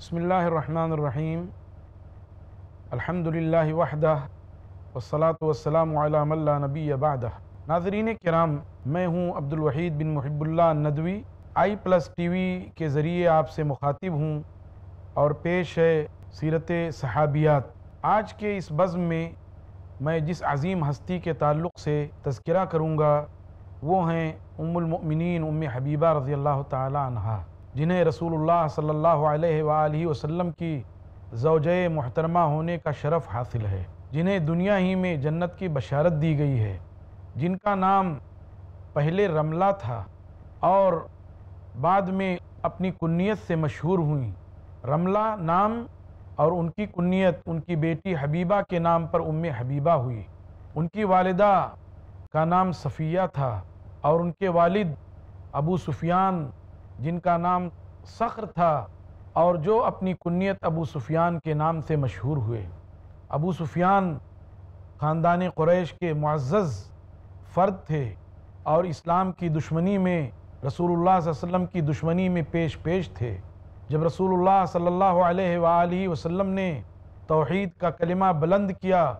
بسم اللہ الرحمن الرحیم الحمد للہ وحدہ والسلام علی من لا نبی بعدہ ناظرین کرام میں ہوں عبدالوحید بن Muhibullah Nadvi I plus T V کے ذریعے آپ سے مخاطب ہوں اور پیش ہے سیرت صحابیات آج کے اس بزم میں میں جس عظیم ہستی کے تعلق سے تذکرہ کروں گا وہ ہیں ام المؤمنین ام حبیبہ رضی اللہ تعالی عنہ جنہیں رسول اللہ صلی اللہ علیہ وآلہ وسلم کی زوجہ محترمہ ہونے کا شرف حاصل ہے جنہیں دنیا ہی میں جنت کی بشارت دی گئی ہے جن کا نام پہلے رملہ تھا اور بعد میں اپنی کنیت سے مشہور ہوئیں رملہ نام اور ان کی کنیت ان کی بیٹی حبیبہ کے نام پر ام حبیبہ ہوئی ان کی والدہ کا نام صفیہ تھا اور ان کے والد ابو سفیان جن کا نام سخر تھا اور جو اپنی کنیت ابو سفیان کے نام سے مشہور ہوئے ابو سفیان خاندان قریش کے معزز فرد تھے اور اسلام کی دشمنی میں رسول اللہ صلی اللہ علیہ وسلم کی دشمنی میں پیش پیش تھے جب رسول اللہ صلی اللہ علیہ وآلہ وسلم نے توحید کا کلمہ بلند کیا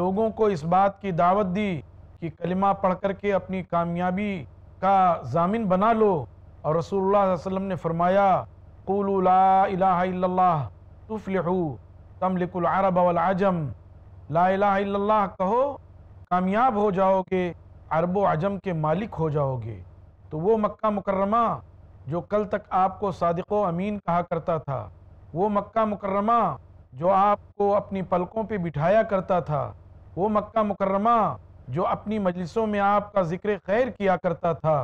لوگوں کو اس بات کی دعوت دی کہ کلمہ پڑھ کر کے اپنی کامیابی کا ضامن بنا لو اور رسول اللہ علیہ وسلم نے فرمایا قولوا لا الہ الا اللہ تفلحو تملک العرب والعجم لا الہ الا اللہ کہو کامیاب ہو جاؤ گے عرب و عجم کے مالک ہو جاؤ گے تو وہ مکہ مکرمہ جو کل تک آپ کو صادق و امین کہا کرتا تھا وہ مکہ مکرمہ جو آپ کو اپنی پلکوں پہ بٹھایا کرتا تھا وہ مکہ مکرمہ جو اپنی مجلسوں میں آپ کا ذکر خیر کیا کرتا تھا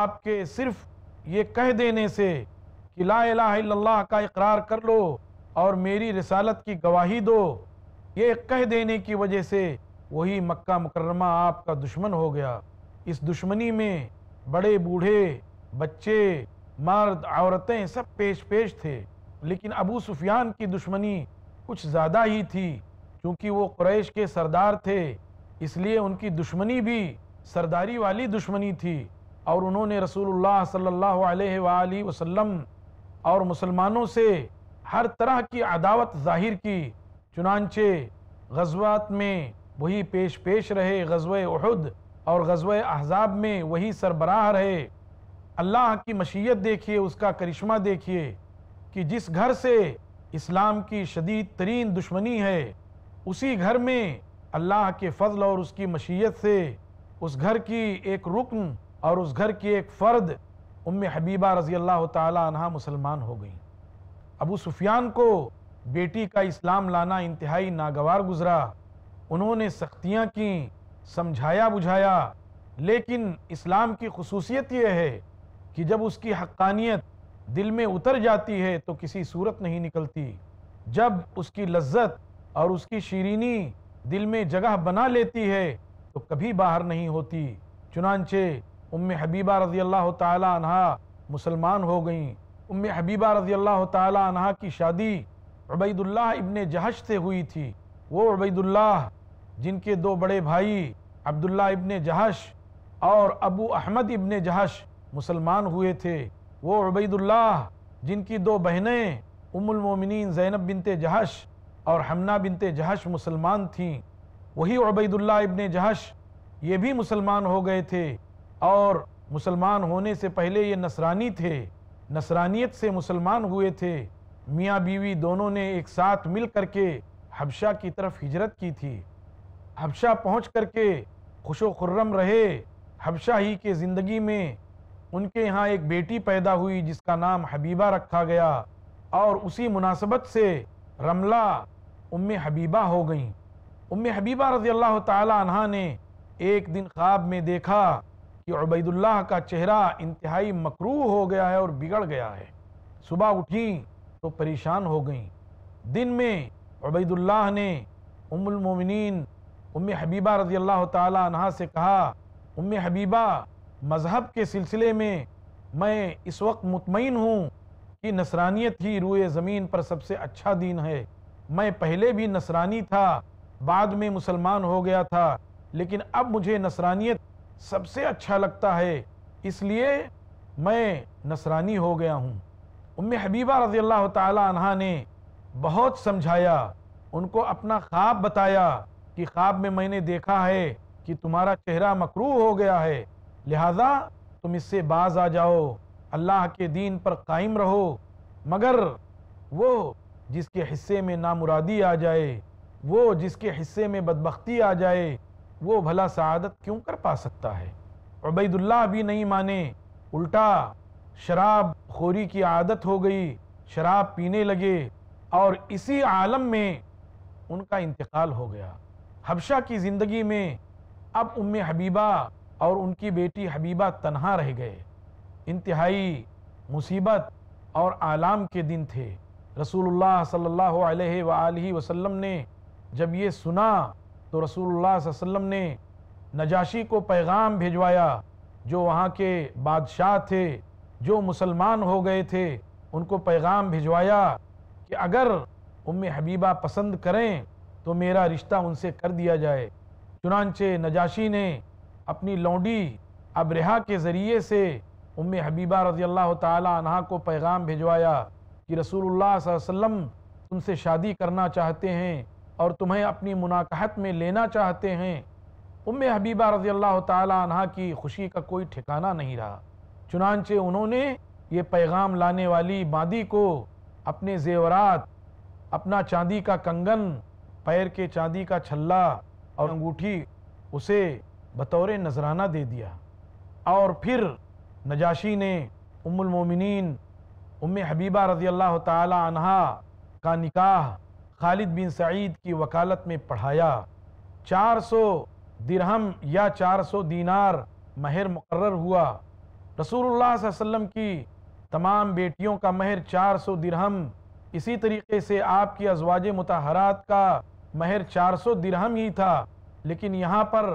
آپ کے صرف یہ کہہ دینے سے کہ لا الہ الا اللہ کا اقرار کر لو اور میری رسالت کی گواہی دو یہ کہہ دینے کی وجہ سے وہی مکہ مکرمہ آپ کا دشمن ہو گیا اس دشمنی میں بڑے بوڑھے بچے مرد عورتیں سب پیش پیش تھے لیکن ابو سفیان کی دشمنی کچھ زیادہ ہی تھی کیونکہ وہ قریش کے سردار تھے اس لیے ان کی دشمنی بھی سرداری والی دشمنی تھی اور انہوں نے رسول اللہ صلی اللہ علیہ وآلہ وسلم اور مسلمانوں سے ہر طرح کی عداوت ظاہر کی چنانچہ غزوات میں وہی پیش پیش رہے غزوہ احد اور غزوہ احزاب میں وہی سربراہ رہے اللہ کی مشیت دیکھیے اس کا کرشمہ دیکھیے کہ جس گھر سے اسلام کی شدید ترین دشمنی ہے اسی گھر میں اللہ کے فضل اور اس کی مشیت سے اس گھر کی ایک رکن اور اس گھر کی ایک فرد ام حبیبہ رضی اللہ تعالی عنہ مسلمان ہو گئیں ابو سفیان کو بیٹی کا اسلام لانا انتہائی ناگوار گزرا انہوں نے سختیاں کیں سمجھایا بجھایا لیکن اسلام کی خصوصیت یہ ہے کہ جب اس کی حقانیت دل میں اتر جاتی ہے تو کسی صورت نہیں نکلتی جب اس کی لذت اور اس کی شیرینی دل میں جگہ بنا لیتی ہے تو کبھی باہر نہیں ہوتی چنانچہ ام حبیبہ رضی اللہ تعالی عنہ مسلمان ہو گئیں ام حبیبہ رضی اللہ تعالی عنہ کی شادی عبید اللہ ابن جہش سے ہوئی تھی وہ عبید اللہ جن کے دو بڑے بھائی عبداللہ ابن جہش اور ابو احمد ابن جہش مسلمان ہوئے تھے وہ عبید اللہ جن کی دو بہنیں ام المومنین زینب بنت جہش اور حمنہ بنت جہش مسلمان تھیں وہی عبید اللہ ابن جہش یہ بھی مسلمان ہو گئے تھے اور مسلمان ہونے سے پہلے یہ نصرانی تھے نصرانیت سے مسلمان ہوئے تھے میاں بیوی دونوں نے ایک ساتھ مل کر کے حبشہ کی طرف ہجرت کی تھی حبشہ پہنچ کر کے خوش و خرم رہے حبشہ ہی کے زندگی میں ان کے یہاں ایک بیٹی پیدا ہوئی جس کا نام حبیبہ رکھا گیا اور اسی مناسبت سے رملہ ام حبیبہ ہو گئیں ام حبیبہ رضی اللہ تعالی عنہ نے ایک دن خواب میں دیکھا کہ عبید اللہ کا چہرہ انتہائی مکروح ہو گیا ہے اور بگڑ گیا ہے صبح اٹھیں تو پریشان ہو گئیں دن میں عبید اللہ نے ام المومنین ام حبیبہ رضی اللہ تعالیٰ عنہ سے کہا ام حبیبہ مذہب کے سلسلے میں میں اس وقت مطمئن ہوں کہ نصرانیت ہی روئے زمین پر سب سے اچھا دین ہے میں پہلے بھی نصرانی تھا بعد میں مسلمان ہو گیا تھا لیکن اب مجھے نصرانیت سب سے اچھا لگتا ہے اس لیے میں نصرانی ہو گیا ہوں ام حبیبہ رضی اللہ تعالی عنہ نے بہت سمجھایا ان کو اپنا خواب بتایا کہ خواب میں میں نے دیکھا ہے کہ تمہارا چہرہ مکرو ہو گیا ہے لہٰذا تم اس سے باز آ جاؤ اللہ کے دین پر قائم رہو مگر وہ جس کے حصے میں نامرادی آ جائے وہ جس کے حصے میں بدبختی آ جائے وہ بھلا سعادت کیوں کر پا سکتا ہے عبید اللہ بھی نہیں مانے الٹا شراب خوری کی عادت ہو گئی شراب پینے لگے اور اسی عالم میں ان کا انتقال ہو گیا حبشہ کی زندگی میں اب ام حبیبہ اور ان کی بیٹی حبیبہ تنہا رہ گئے انتہائی مصیبت اور عالم کے دن تھے رسول اللہ صلی اللہ علیہ وآلہ وسلم نے جب یہ سنا تو رسول اللہ صلی اللہ علیہ وسلم نے نجاشی کو پیغام بھیجوایا جو وہاں کے بادشاہ تھے جو مسلمان ہو گئے تھے ان کو پیغام بھیجوایا کہ اگر ام حبیبہ پسند کریں تو میرا رشتہ ان سے کر دیا جائے چنانچہ نجاشی نے اپنی لونڈی ابرہا کے ذریعے سے ام حبیبہ رضی اللہ تعالی عنہ کو پیغام بھیجوایا کہ رسول اللہ صلی اللہ علیہ وسلم تم سے شادی کرنا چاہتے ہیں اور تمہیں اپنی مناقحت میں لینا چاہتے ہیں ام حبیبہ رضی اللہ تعالیٰ عنہ کی خوشی کا کوئی ٹھکانہ نہیں رہا چنانچہ انہوں نے یہ پیغام لانے والی مادی کو اپنے زیورات اپنا چاندی کا کنگن پیر کے چاندی کا چھلا اور انگوٹھی اسے بطور نذرانہ دے دیا اور پھر نجاشی نے ام المومنین ام حبیبہ رضی اللہ تعالی عنہ کا نکاح خالد بن سعید کی وکالت میں پڑھایا چار سو درہم یا چار سو دینار مہر مقرر ہوا رسول اللہ صلی اللہ علیہ وسلم کی تمام بیٹیوں کا مہر چار سو درہم اسی طریقے سے آپ کی ازواج متحرات کا مہر چار سو درہم ہی تھا لیکن یہاں پر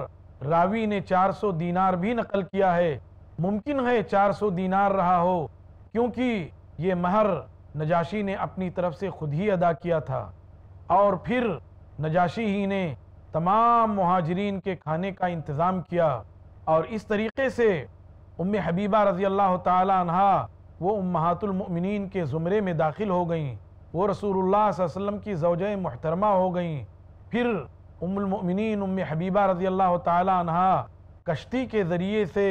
راوی نے چار سو دینار بھی نقل کیا ہے ممکن ہے چار سو دینار رہا ہو کیونکہ یہ مہر نجاشی نے اپنی طرف سے خود ہی ادا کیا تھا اور پھر نجاشی ہی نے تمام مہاجرین کے کھانے کا انتظام کیا اور اس طریقے سے ام حبیبہ رضی اللہ تعالی عنہ وہ امہات المؤمنین کے زمرے میں داخل ہو گئیں وہ رسول اللہ صلی اللہ علیہ وسلم کی زوجہ محترمہ ہو گئیں پھر ام المؤمنین ام حبیبہ رضی اللہ تعالی عنہ کشتی کے ذریعے سے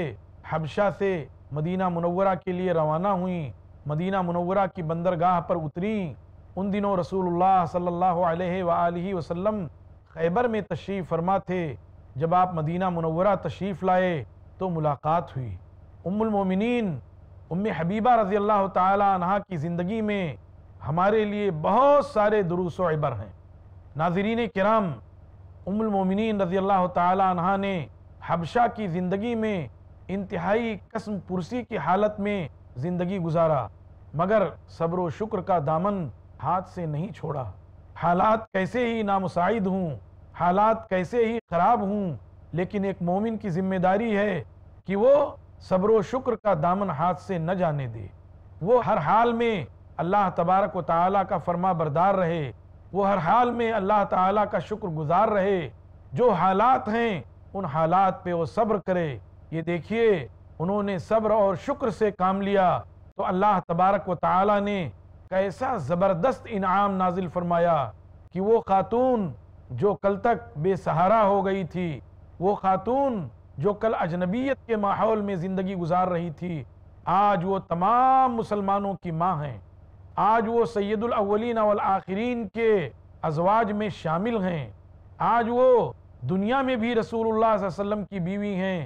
حبشہ سے مدینہ منورہ کے لیے روانہ ہوئیں مدینہ منورہ کی بندرگاہ پر اتریں ان دنوں رسول اللہ صلی اللہ علیہ وآلہ وسلم خیبر میں تشریف فرما تھے جب آپ مدینہ منورہ تشریف لائے تو ملاقات ہوئی ام المومنین ام حبیبہ رضی اللہ تعالی عنہ کی زندگی میں ہمارے لیے بہت سارے دروس و عبر ہیں ناظرین کرام ام المومنین رضی اللہ تعالی عنہ نے حبشہ کی زندگی میں انتہائی قسم پرسی کی حالت میں زندگی گزارا مگر صبر و شکر کا دامن ہاتھ سے نہیں چھوڑا حالات کیسے ہی نامساعد ہوں حالات کیسے ہی خراب ہوں لیکن ایک مومن کی ذمہ داری ہے کہ وہ صبر و شکر کا دامن ہاتھ سے نہ جانے دے وہ ہر حال میں اللہ تبارک و تعالیٰ کا فرما بردار رہے وہ ہر حال میں اللہ تعالیٰ کا شکر گزار رہے جو حالات ہیں ان حالات پہ وہ صبر کرے یہ دیکھیے انہوں نے صبر اور شکر سے کام لیا تو اللہ تبارک و تعالیٰ نے ایسا زبردست انعام نازل فرمایا کہ وہ خاتون جو کل تک بے سہارا ہو گئی تھی وہ خاتون جو کل اجنبیت کے ماحول میں زندگی گزار رہی تھی آج وہ تمام مسلمانوں کی ماں ہیں آج وہ سید الاولین والآخرین کے ازواج میں شامل ہیں آج وہ دنیا میں بھی رسول اللہ صلی اللہ علیہ وسلم کی بیوی ہیں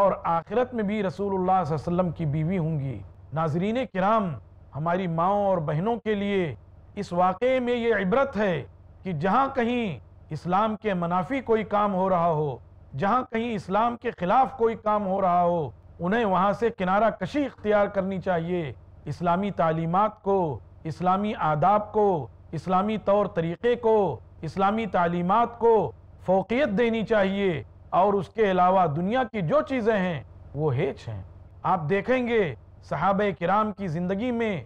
اور آخرت میں بھی رسول اللہ صلی اللہ علیہ وسلم کی بیوی ہوں گی ناظرین کرام ہماری ماؤں اور بہنوں کے لیے اس واقعے میں یہ عبرت ہے کہ جہاں کہیں اسلام کے منافی کوئی کام ہو رہا ہو جہاں کہیں اسلام کے خلاف کوئی کام ہو رہا ہو انہیں وہاں سے کنارہ کشی اختیار کرنی چاہیے اسلامی تعلیمات کو اسلامی آداب کو اسلامی طور طریقے کو اسلامی تعلیمات کو فوقیت دینی چاہیے اور اس کے علاوہ دنیا کی جو چیزیں ہیں وہ ہیچ ہیں آپ دیکھیں گے صحابہ کرام کی زندگی میں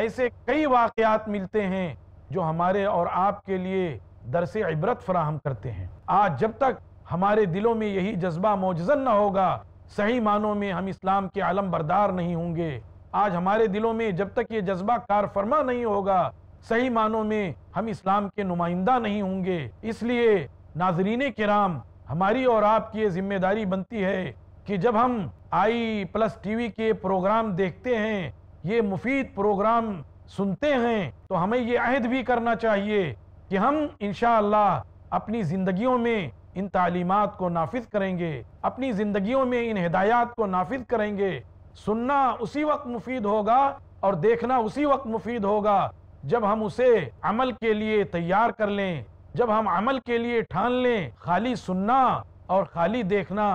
ایسے کئی واقعات ملتے ہیں جو ہمارے اور آپ کے لیے درس عبرت فراہم کرتے ہیں آج جب تک ہمارے دلوں میں یہی جذبہ موجزن نہ ہوگا صحیح معنوں میں ہم اسلام کے عالم بردار نہیں ہوں گے آج ہمارے دلوں میں جب تک یہ جذبہ کار فرما نہیں ہوگا صحیح معنوں میں ہم اسلام کے نمائندہ نہیں ہوں گے اس لیے ناظرین کرام ہماری اور آپ کی یہ ذمہ داری بنتی ہے کہ جب ہم آئی پلس ٹی وی کے پروگرام دیکھتے ہیں یہ مفید پروگرام سنتے ہیں تو ہمیں یہ عہد بھی کرنا چاہیے کہ ہم انشاءاللہ اپنی زندگیوں میں ان تعلیمات کو نافذ کریں گے اپنی زندگیوں میں ان ہدایات کو نافذ کریں گے سننا اسی وقت مفید ہوگا اور دیکھنا اسی وقت مفید ہوگا جب ہم اسے عمل کے لیے تیار کر لیں جب ہم عمل کے لیے ٹھان لیں خالی سننا اور خالی دیکھنا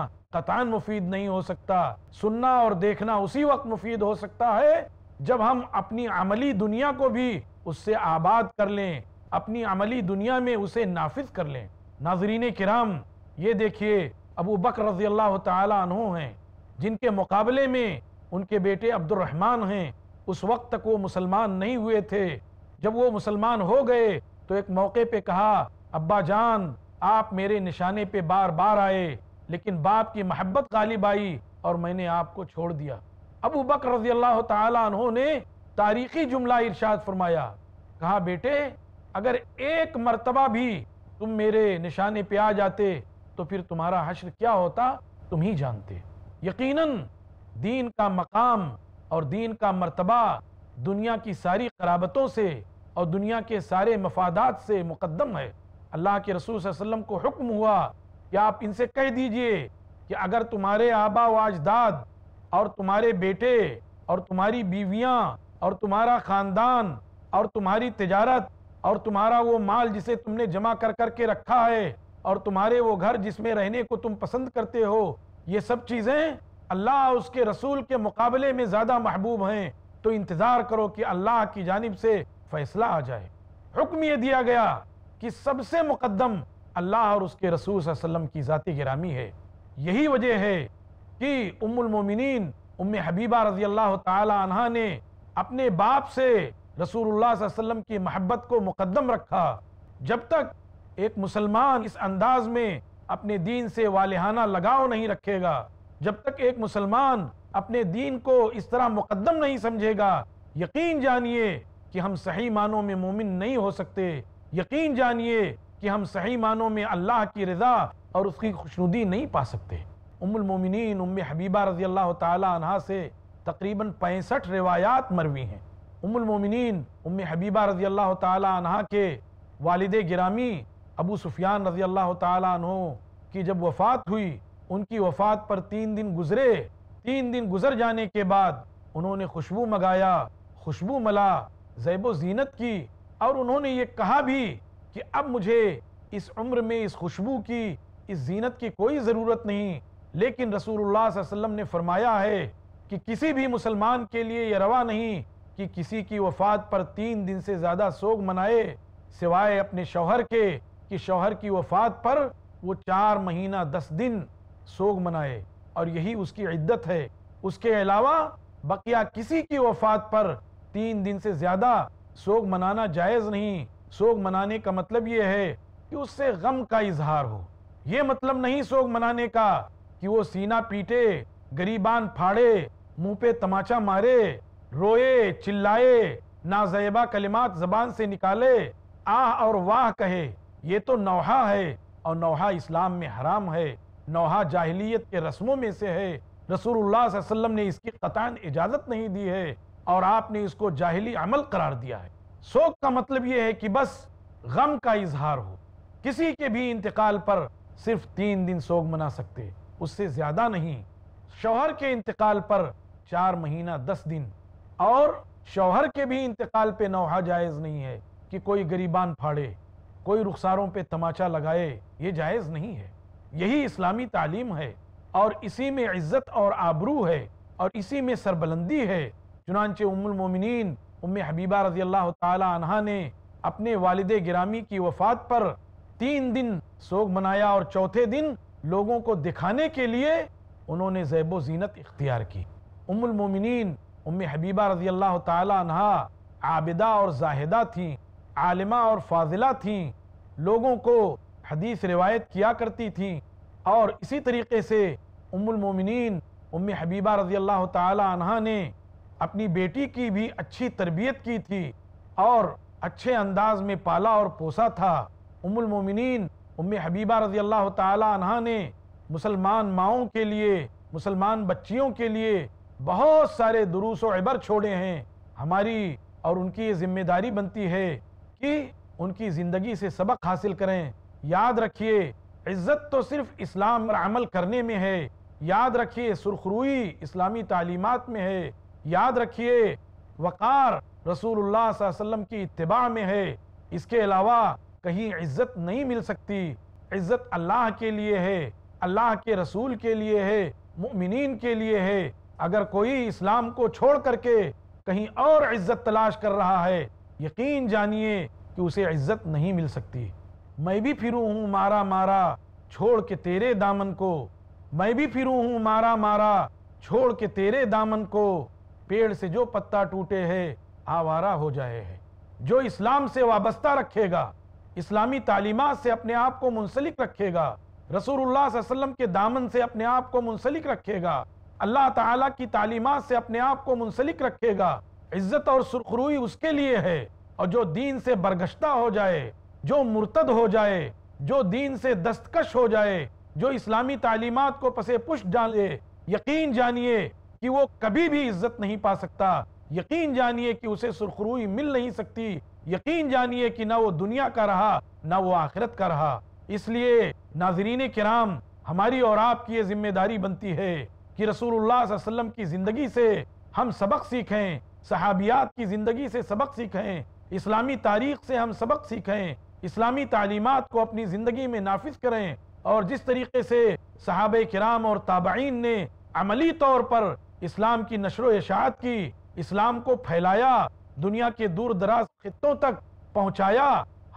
مفید نہیں ہو سکتا سننا اور دیکھنا اسی وقت مفید ہو سکتا ہے جب ہم اپنی عملی دنیا کو بھی اس سے آباد کر لیں اپنی عملی دنیا میں اسے نافذ کر لیں ناظرین کرام یہ دیکھیے ابو بکر رضی اللہ تعالیٰ ہیں جن کے مقابلے میں ان کے بیٹے عبد الرحمن ہیں اس وقت تک وہ مسلمان نہیں ہوئے تھے جب وہ مسلمان ہو گئے تو ایک موقع پہ کہا ابا جان آپ میرے نشانے پہ بار بار آئے لیکن باپ کی محبت غالب آئی اور میں نے آپ کو چھوڑ دیا ابو بکر رضی اللہ تعالیٰ عنہ نے تاریخی جملہ ارشاد فرمایا کہا بیٹے اگر ایک مرتبہ بھی تم میرے نشانے پہ آ جاتے تو پھر تمہارا حشر کیا ہوتا تم ہی جانتے یقیناً دین کا مقام اور دین کا مرتبہ دنیا کی ساری قرابتوں سے اور دنیا کے سارے مفادات سے مقدم ہے اللہ کے رسول صلی اللہ علیہ وسلم کو حکم ہوا کہ آپ ان سے کہہ دیجئے کہ اگر تمہارے آبا و اجداد اور تمہارے بیٹے اور تمہاری بیویاں اور تمہارا خاندان اور تمہاری تجارت اور تمہارا وہ مال جسے تم نے جمع کر کر کے رکھا ہے اور تمہارے وہ گھر جس میں رہنے کو تم پسند کرتے ہو یہ سب چیزیں اللہ اس کے رسول کے مقابلے میں زیادہ محبوب ہیں تو انتظار کرو کہ اللہ کی جانب سے فیصلہ آ جائے حکم یہ دیا گیا کہ سب سے مقدم اللہ اور اس کے رسول صلی اللہ علیہ وسلم کی ذاتی گرامی ہے یہی وجہ ہے کہ ام المومنین ام حبیبہ رضی اللہ تعالی عنہ نے اپنے باپ سے رسول اللہ صلی اللہ علیہ وسلم کی محبت کو مقدم رکھا جب تک ایک مسلمان اس انداز میں اپنے دین سے والہانہ لگاؤ نہیں رکھے گا جب تک ایک مسلمان اپنے دین کو اس طرح مقدم نہیں سمجھے گا یقین جانیے کہ ہم صحیح معنوں میں مومن نہیں ہو سکتے یقین جانیے کہ ہم صحیح معنوں میں اللہ کی رضا اور اس کی خوشنودی نہیں پا سکتے ام ام المومنین حبیبہ رضی اللہ تعالی عنہ سے تقریباً پینسٹھ روایات مروی ہیں ام ام المومنین حبیبہ رضی اللہ تعالی عنہ کے والد گرامی ابو سفیان رضی اللہ تعالی عنہ کی جب وفات ہوئی ان کی وفات پر تین دن گزرے تین دن گزر جانے کے بعد انہوں نے خوشبو مگایا خوشبو ملا زیب و زینت کی اور انہوں نے یہ کہا بھی کہ اب مجھے اس عمر میں اس خوشبو کی اس زینت کی کوئی ضرورت نہیں لیکن رسول اللہ صلی اللہ علیہ وسلم نے فرمایا ہے کہ کسی بھی مسلمان کے لیے یہ روا نہیں کہ کسی کی وفات پر تین دن سے زیادہ سوگ منائے سوائے اپنے شوہر کے کہ شوہر کی وفات پر وہ چار مہینہ دس دن سوگ منائے اور یہی اس کی عدت ہے اس کے علاوہ بقیہ کسی کی وفات پر تین دن سے زیادہ سوگ منانا جائز نہیں سوگ منانے کا مطلب یہ ہے کہ اس سے غم کا اظہار ہو یہ مطلب نہیں سوگ منانے کا کہ وہ سینہ پیٹے گریبان پھاڑے منہ پہ تماچا مارے روئے چلائے نازیبہ کلمات زبان سے نکالے آہ اور واہ کہے یہ تو نوحہ ہے اور نوحہ اسلام میں حرام ہے نوحہ جاہلیت کے رسموں میں سے ہے رسول اللہ صلی اللہ علیہ وسلم نے اس کی قطعن اجازت نہیں دی ہے اور آپ نے اس کو جاہلی عمل قرار دیا ہے سوگ کا مطلب یہ ہے کہ بس غم کا اظہار ہو کسی کے بھی انتقال پر صرف تین دن سوگ منا سکتے اس سے زیادہ نہیں شوہر کے انتقال پر چار مہینہ دس دن اور شوہر کے بھی انتقال پہ نوحہ جائز نہیں ہے کہ کوئی گریبان پھاڑے کوئی رخساروں پہ تماچا لگائے یہ جائز نہیں ہے یہی اسلامی تعلیم ہے اور اسی میں عزت اور آبرو ہے اور اسی میں سربلندی ہے چنانچہ ام المومنین ام حبیبہ رضی اللہ تعالی عنہ نے اپنے والد گرامی کی وفات پر تین دن سوگ منایا اور چوتھے دن لوگوں کو دکھانے کے لیے انہوں نے زیب و زینت اختیار کی ام المومنین ام حبیبہ رضی اللہ تعالی عنہ عابدہ اور زاہدہ تھیں عالمہ اور فاضلہ تھیں لوگوں کو حدیث روایت کیا کرتی تھیں اور اسی طریقے سے ام المومنین ام حبیبہ رضی اللہ تعالی عنہ نے اپنی بیٹی کی بھی اچھی تربیت کی تھی اور اچھے انداز میں پالا اور پوسا تھا ام المومنین ام حبیبہ رضی اللہ تعالی عنہ نے مسلمان ماؤں کے لیے مسلمان بچیوں کے لیے بہت سارے دروس و عبر چھوڑے ہیں ہماری اور ان کی یہ ذمہ داری بنتی ہے کہ ان کی زندگی سے سبق حاصل کریں یاد رکھیے عزت تو صرف اسلام عمل کرنے میں ہے یاد رکھیے سرخروئی اسلامی تعلیمات میں ہے یاد رکھیے وقار رسول اللہ صلی اللہ علیہ وسلم کی اتباع میں ہے اس کے علاوہ کہیں عزت نہیں مل سکتی عزت اللہ کے لیے ہے اللہ کے رسول کے لیے ہے مؤمنین کے لیے ہے اگر کوئی اسلام کو چھوڑ کر کے کہیں اور عزت تلاش کر رہا ہے یقین جانیے کہ اسے عزت نہیں مل سکتی میں بھی پھروں مارا مارا چھوڑ کے تیرے دامن کو میں بھی پھروں مارا مارا چھوڑ کے تیرے دامن کو پیڑ سے جو پتا ٹوٹے ہے آوارہ ہو جائے جو اسلام سے وابستہ رکھے گا اسلامی تعلیمات سے اپنے آپ کو منسلک رکھے گا اللہ تعالیٰ کی تعلیمات سے اپنے آپ کو منسلک رکھے گا عزت اور سرخروئی اس کے لیے ہے اور جو دین سے برگشتہ ہو جائے جو مرتد ہو جائے جو دین سے دستکش ہو جائے جو اسلامی تعلیمات کو پسے پش ڈالے یقین جانیے کہ وہ کبھی بھی عزت نہیں پا سکتا یقین جانیے کہ اسے سرخروئی مل نہیں سکتی یقین جانیے کہ نہ وہ دنیا کا رہا نہ وہ آخرت کا رہا اس لیے ناظرین کرام ہماری اور آپ کی یہ ذمہ داری بنتی ہے کہ رسول اللہ صلی اللہ علیہ وسلم کی زندگی سے ہم سبق سیکھیں صحابیات کی زندگی سے سبق سیکھیں اسلامی تاریخ سے ہم سبق سیکھیں اسلامی تعلیمات کو اپنی زندگی میں نافذ کریں اور جس طریقے سے صحابہ کرام اور تابعین نے عملی طور پر اسلام کی نشر و اشاعت کی اسلام کو پھیلایا دنیا کے دور دراز خطوں تک پہنچایا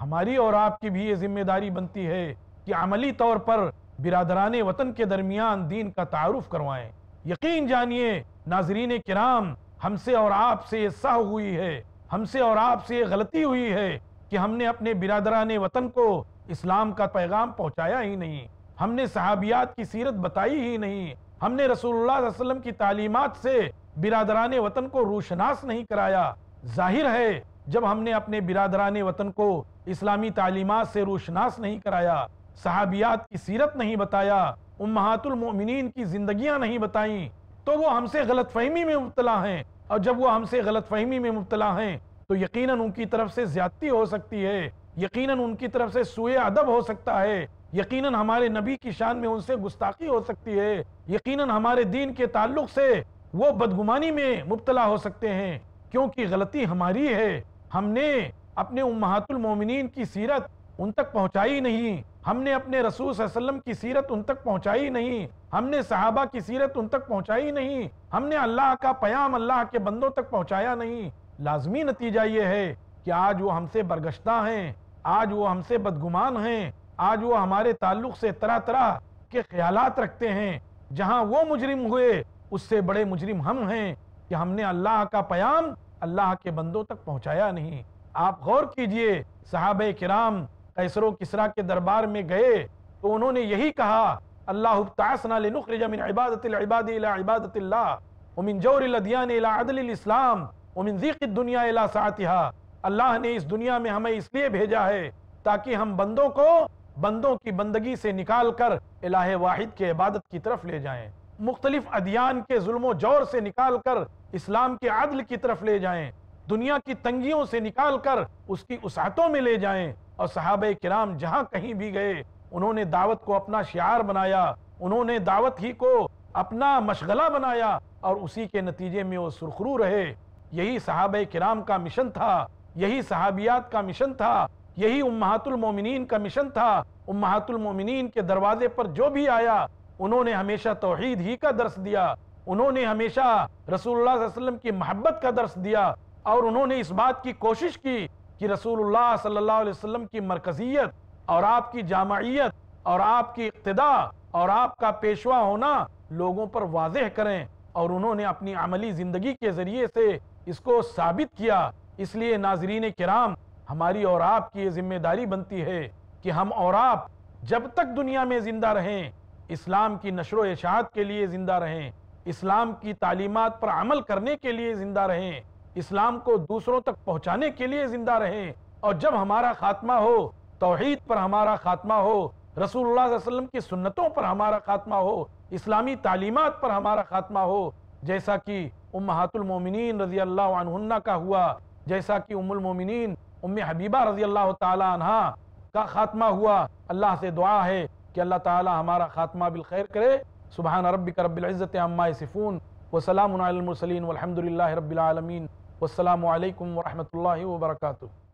ہماری اور آپ کی بھی یہ ذمہ داری بنتی ہے کہ عملی طور پر برادران وطن کے درمیان دین کا تعارف کروائیں یقین جانیے ناظرین کرام ہم سے اور آپ سے یہ سہ ہوئی ہے ہم سے اور آپ سے یہ غلطی ہوئی ہے کہ ہم نے اپنے برادران وطن کو اسلام کا پیغام پہنچایا ہی نہیں ہم نے صحابیات کی سیرت بتائی ہی نہیں ہم نے رسول اللہ صلی اللہ علیہ وسلم کی تعلیمات سے برادران وطن کو روشناس نہیں کرایا ظاہر ہے جب ہم نے اپنے برادران وطن کو اسلامی تعلیمات سے روشناس نہیں کرایا صحابیات کی سیرت نہیں بتایا امہات المؤمنین کی زندگیاں نہیں بتائیں تو وہ ہم سے غلط فہمی میں مبتلا ہیں اور جب وہ ہم سے غلط فہمی میں مبتلا ہیں تو یقیناً ان کی طرف سے زیادتی ہو سکتی ہے یقیناً ان کی طرف سے سوئے ادب ہو سکتا ہے یقیناً ہمارے نبی کی شان میں ان سے گستاخی ہو سکتی ہے یقیناً ہمارے دین کے تعلق سے وہ بدگمانی میں مبتلا ہو سکتے ہیں کیونکہ غلطی ہماری ہے ہم نے اپنے امہات المومنین کی سیرت ان تک پہنچائی نہیں ہم نے اپنے رسول صلی اللہ علیہ وسلم کی سیرت ان تک پہنچائی نہیں ہم نے صحابہ کی سیرت ان تک پہنچائی نہیں ہم نے اللہ کا پیام اللہ کے بندوں تک پہنچایا نہیں لازمی نتیجہ یہ ہے کہ آج وہ ہم سے برگشتہ ہیں آج وہ ہم سے بدگمان ہیں آج وہ ہمارے تعلق سے طرح طرح کے خیالات رکھتے ہیں جہاں وہ مجرم ہوئے اس سے بڑے مجرم ہم ہیں کہ ہم نے اللہ کا پیام اللہ کے بندوں تک پہنچایا نہیں آپ غور کیجئے صحابہ کرام و کسرا کے دربار میں گئے تو انہوں نے یہی کہا اللہ لنخرج من عبادت عبادت العباد الى الى اللہ ومن ومن جور الادیان عدل الاسلام ذیق الدنیا الى ساعتها اللہ نے اس دنیا میں ہمیں اس لیے بھیجا ہے تاکہ ہم بندوں کو بندوں کی بندگی سے نکال کر الہ واحد کے عبادت کی طرف لے جائیں مختلف ادیان کے کے ظلم و جور سے سے نکال نکال کر کر اسلام عدل کی کی کی طرف لے جائیں دنیا تنگیوں اس اسعتوں میں لے جائیں اور صحابہ کرام جہاں کہیں بھی گئے انہوں نے دعوت کو اپنا شعار بنایا انہوں نے دعوت ہی کو اپنا مشغلہ بنایا اور اسی کے نتیجے میں وہ سرخرو رہے یہی صحابہ کرام کا مشن تھا یہی صحابیات کا مشن تھا یہی امہات المومنین کا مشن تھا امہات المومنین کے دروازے پر جو بھی آیا انہوں انہوں نے نے ہمیشہ ہمیشہ توحید ہی کا درس دیا رسول اللہ اللہ صلی علیہ وسلم کی محبت کا درس دیا اور انہوں نے اس بات کی کوشش کی کہ رسول اللہ صلی اللہ علیہ وسلم کی مرکزیت اور آپ کی جامعیت اور آپ کی اقتداء اور آپ کا پیشوا ہونا لوگوں پر واضح کریں اور انہوں نے اپنی عملی زندگی کے ذریعے سے اس کو ثابت کیا اس لیے ناظرین کرام ہماری اور آپ کی یہ ذمہ داری بنتی ہے کہ ہم اور آپ جب تک دنیا میں زندہ رہیں اسلام کی نشر و اشاعت کے لیے زندہ رہیں اسلام کی تعلیمات پر عمل کرنے کے لیے زندہ رہیں اسلام کو دوسروں تک پہنچانے کے لیے زندہ رہیں اور جب ہمارا خاتمہ ہو توحید پر ہمارا خاتمہ ہو رسول اللہ صلی اللہ علیہ وسلم کی سنتوں پر ہمارا خاتمہ ہو اسلامی تعلیمات پر ہمارا خاتمہ ہو جیسا کہ امہات المومنین رضی اللہ عنہ کا ہوا جیسا کہ ام المومنین ام حبیبہ رضی اللہ تعالیٰ عنہ کا خاتمہ ہوا اللہ سے دعا ہے کہ اللہ تعالیٰ ہمارا خاتمہ بالخیر کرے سبحان ربک رب العزت عما عمائۂ وسلام علی المرسلین والحمدللہ للہ رب العالمین والسلام علیکم ورحمت اللہ وبرکاتہ